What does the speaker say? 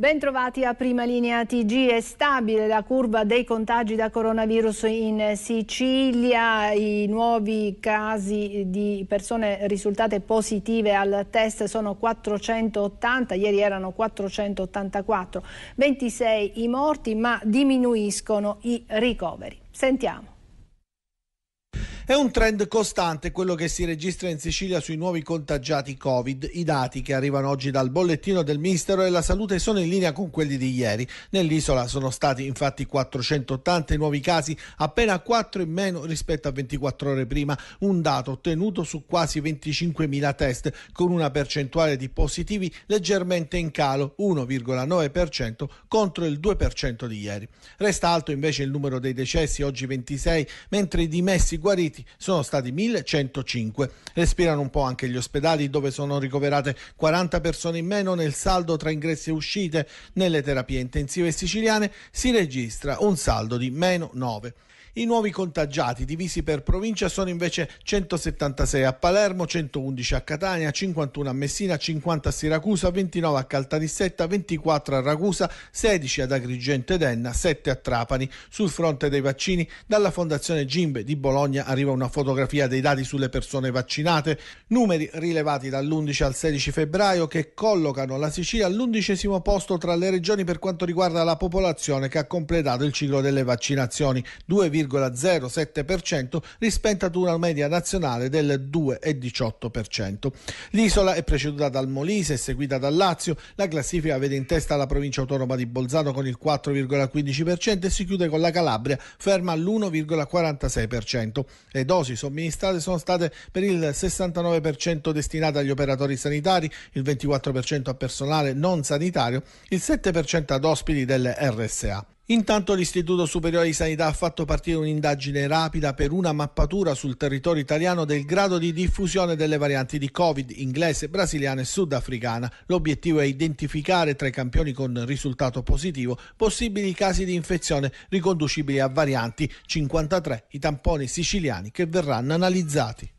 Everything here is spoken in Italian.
Bentrovati a prima linea TG, è stabile la curva dei contagi da coronavirus in Sicilia, i nuovi casi di persone risultate positive al test sono 480, ieri erano 484, 26 i morti ma diminuiscono i ricoveri. Sentiamo. È un trend costante quello che si registra in Sicilia sui nuovi contagiati Covid. I dati che arrivano oggi dal bollettino del Ministero della Salute sono in linea con quelli di ieri. Nell'isola sono stati infatti 480 nuovi casi, appena 4 in meno rispetto a 24 ore prima, un dato ottenuto su quasi 25.000 test, con una percentuale di positivi leggermente in calo, 1,9% contro il 2% di ieri. Resta alto invece il numero dei decessi, oggi 26, mentre i dimessi guariti morti. Sono stati 1105. Respirano un po' anche gli ospedali dove sono ricoverate 40 persone in meno nel saldo tra ingressi e uscite. Nelle terapie intensive siciliane si registra un saldo di meno 9. I nuovi contagiati divisi per provincia sono invece 176 a Palermo, 111 a Catania, 51 a Messina, 50 a Siracusa, 29 a Caltanissetta, 24 a Ragusa, 16 ad Agrigento ed Enna, 7 a Trapani. Sul fronte dei vaccini, dalla Fondazione Gimbe di Bologna arriva arriva una fotografia dei dati sulle persone vaccinate, numeri rilevati dall'11 al 16 febbraio che collocano la Sicilia all'undicesimo posto tra le regioni per quanto riguarda la popolazione che ha completato il ciclo delle vaccinazioni, 2,07% rispetto ad una media nazionale del 2,18%. L'isola è preceduta dal Molise e seguita dal Lazio, la classifica vede in testa la provincia autonoma di Bolzano con il 4,15% e si chiude con la Calabria ferma all'1,46%. Le dosi somministrate sono state per il 69% destinate agli operatori sanitari, il 24% a personale non sanitario, il 7% ad ospiti delle RSA. Intanto l'Istituto Superiore di Sanità ha fatto partire un'indagine rapida per una mappatura sul territorio italiano del grado di diffusione delle varianti di Covid inglese, brasiliana e sudafricana. L'obiettivo è identificare tra i campioni con risultato positivo possibili casi di infezione riconducibili a varianti 53, i tamponi siciliani che verranno analizzati.